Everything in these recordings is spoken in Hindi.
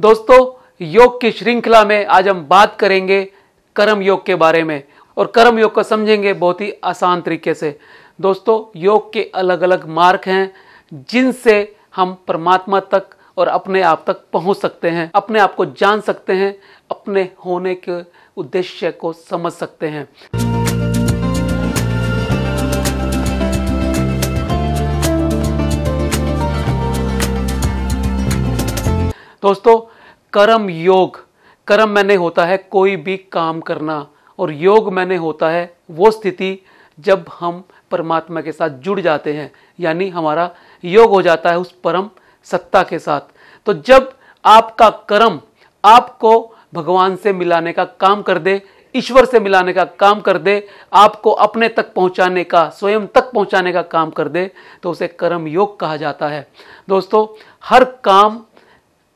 दोस्तों योग की श्रृंखला में आज हम बात करेंगे कर्म योग के बारे में और कर्म योग को समझेंगे बहुत ही आसान तरीके से दोस्तों योग के अलग अलग मार्ग हैं जिनसे हम परमात्मा तक और अपने आप तक पहुंच सकते हैं अपने आप को जान सकते हैं अपने होने के उद्देश्य को समझ सकते हैं दोस्तों कर्म योग कर्म मैंने होता है कोई भी काम करना और योग मैंने होता है वो स्थिति जब हम परमात्मा के साथ जुड़ जाते हैं यानी हमारा योग हो जाता है उस परम सत्ता के साथ तो जब आपका कर्म आपको भगवान से मिलाने का काम कर दे ईश्वर से मिलाने का काम कर दे आपको अपने तक पहुंचाने का स्वयं तक पहुंचाने का काम कर दे तो उसे कर्म योग कहा जाता है दोस्तों हर काम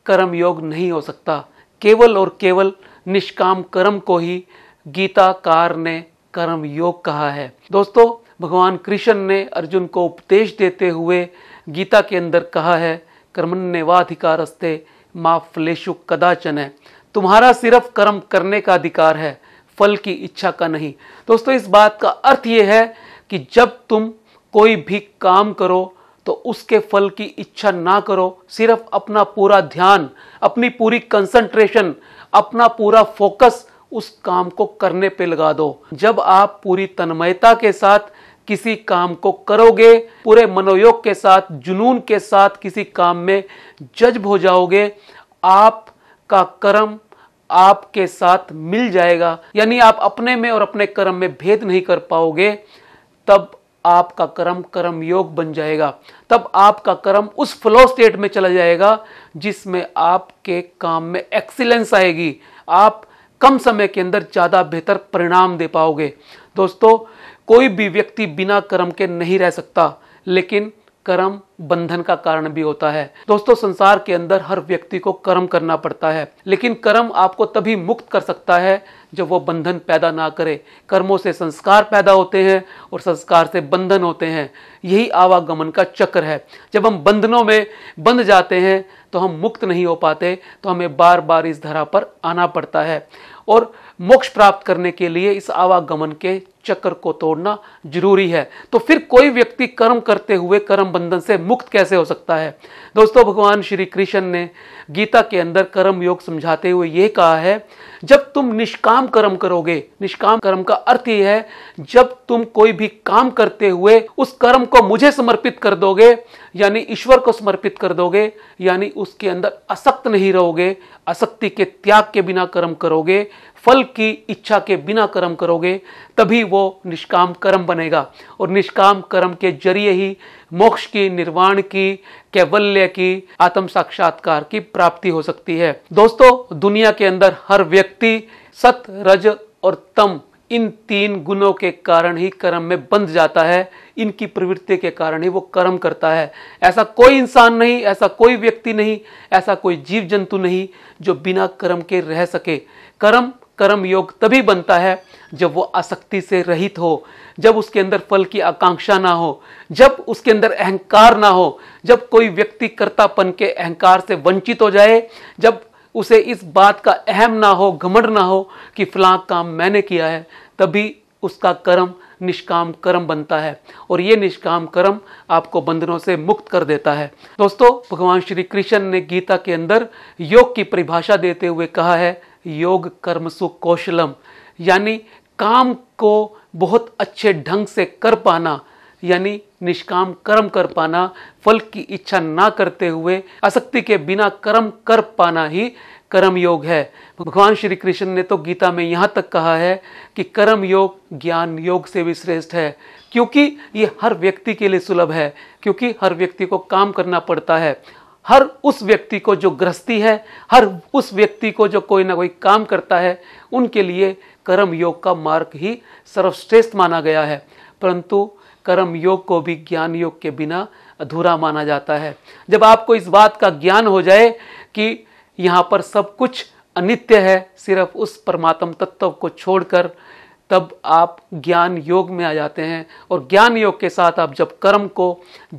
कर्म योग नहीं हो सकता केवल और केवल निष्काम कर्म को ही गीताकार ने कर्म योग कहा है दोस्तों भगवान कृष्ण ने अर्जुन को उपदेश देते हुए गीता के अंदर कहा है कर्मण्यवाधिकारस्ते माँ फलेशु कदाचन है तुम्हारा सिर्फ कर्म करने का अधिकार है फल की इच्छा का नहीं दोस्तों इस बात का अर्थ ये है कि जब तुम कोई भी काम करो तो उसके फल की इच्छा ना करो सिर्फ अपना पूरा ध्यान अपनी पूरी कंसंट्रेशन अपना पूरा फोकस उस काम को करने पे लगा दो जब आप पूरी तन्मयता के साथ किसी काम को करोगे पूरे मनोयोग के साथ जुनून के साथ किसी काम में जज्ब हो जाओगे आप का कर्म आपके साथ मिल जाएगा यानी आप अपने में और अपने कर्म में भेद नहीं कर पाओगे तब आपका कर्म कर्म योग बन जाएगा तब आपका कर्म उस फ्लो स्टेट में चला जाएगा जिसमें आपके काम में एक्सीलेंस आएगी आप कम समय के अंदर ज़्यादा बेहतर परिणाम दे पाओगे दोस्तों कोई भी व्यक्ति बिना कर्म के नहीं रह सकता लेकिन कर्म बंधन का कारण भी होता है दोस्तों संसार के अंदर हर व्यक्ति को कर्म करना पड़ता है लेकिन कर्म आपको तभी मुक्त कर सकता है जब वो बंधन पैदा ना करे कर्मों से संस्कार पैदा होते हैं और संस्कार से बंधन होते हैं यही आवागमन का चक्र है जब हम बंधनों में बंध जाते हैं तो हम मुक्त नहीं हो पाते तो हमें बार बार इस धरा पर आना पड़ता है और मोक्ष प्राप्त करने के लिए इस आवागमन के चक्र को तोड़ना जरूरी है तो फिर कोई व्यक्ति कर्म करते हुए कर्म बंधन से मुक्त कैसे हो सकता है दोस्तों भगवान श्री कृष्ण ने गीता के अंदर कर्म योग समझाते हुए यह कहा है जब तुम निष्काम कर्म करोगे निष्काम कर्म का अर्थ यह है जब तुम कोई भी काम करते हुए उस कर्म को मुझे समर्पित कर दोगे यानी ईश्वर को समर्पित कर दोगे यानी उसके अंदर असक्त नहीं रहोगे असक्ति के त्याग के बिना कर्म करोगे फल की इच्छा के बिना कर्म करोगे तभी वो निष्काम कर्म बनेगा और निष्काम कर्म के जरिए ही मोक्ष की निर्वाण की कैवल्य की आत्म साक्षात्कार की प्राप्ति हो सकती है दोस्तों दुनिया के अंदर हर व्यक्ति सत रज और तम इन तीन गुणों के कारण ही कर्म में बंध जाता है इनकी प्रवृत्ति के कारण ही वो कर्म करता है ऐसा कोई इंसान नहीं ऐसा कोई व्यक्ति नहीं ऐसा कोई जीव जंतु नहीं जो बिना कर्म के रह सके कर्म कर्म योग तभी बनता है जब वो आसक्ति से रहित हो जब उसके अंदर फल की आकांक्षा ना हो जब उसके अंदर अहंकार ना हो जब कोई व्यक्ति कर्तापन के अहंकार से वंचित हो जाए जब उसे इस बात का अहम ना हो घमंड ना हो कि फलां काम मैंने किया है तभी उसका कर्म निष्काम कर्म बनता है और ये निष्काम कर्म आपको बंधनों से मुक्त कर देता है दोस्तों भगवान श्री कृष्ण ने गीता के अंदर योग की परिभाषा देते हुए कहा है योग सु कौशलम यानी काम को बहुत अच्छे ढंग से कर पाना यानी निष्काम कर्म कर पाना फल की इच्छा ना करते हुए आसक्ति के बिना कर्म कर पाना ही कर्म योग है भगवान श्री कृष्ण ने तो गीता में यहाँ तक कहा है कि कर्म योग ज्ञान योग से भी श्रेष्ठ है क्योंकि ये हर व्यक्ति के लिए सुलभ है क्योंकि हर व्यक्ति को काम करना पड़ता है हर उस व्यक्ति को जो गृहस्थी है हर उस व्यक्ति को जो कोई ना कोई काम करता है उनके लिए कर्म योग का मार्ग ही सर्वश्रेष्ठ माना गया है परंतु कर्म योग को भी ज्ञान योग के बिना अधूरा माना जाता है जब आपको इस बात का ज्ञान हो जाए कि यहाँ पर सब कुछ अनित्य है सिर्फ उस परमात्म तत्व को छोड़कर तब आप ज्ञान योग में आ जाते हैं और ज्ञान योग के साथ आप जब कर्म को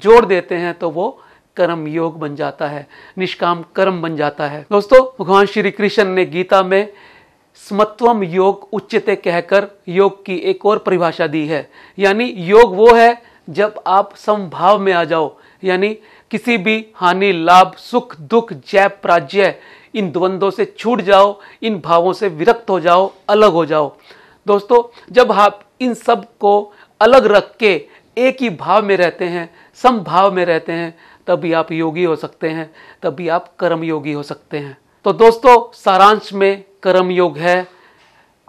जोड़ देते हैं तो वो कर्म योग बन जाता है निष्काम कर्म बन जाता है दोस्तों भगवान श्री कृष्ण ने गीता में समत्वम योग उच्चते कहकर योग की एक और परिभाषा दी है यानी योग वो है जब आप समभाव में आ जाओ यानी किसी भी हानि लाभ सुख दुख जय पराजय इन द्वंद्वों से छूट जाओ इन भावों से विरक्त हो जाओ अलग हो जाओ दोस्तों जब आप हाँ इन सब को अलग रख के एक ही भाव में रहते हैं समभाव में रहते हैं तभी आप योगी हो सकते हैं तभी आप कर्म योगी हो सकते हैं तो दोस्तों सारांश में कर्म योग है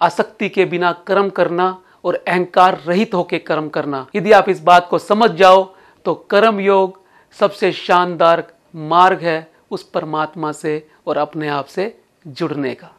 आसक्ति के बिना कर्म करना और अहंकार रहित होकर कर्म करना यदि आप इस बात को समझ जाओ तो कर्म योग सबसे शानदार मार्ग है उस परमात्मा से और अपने आप से जुड़ने का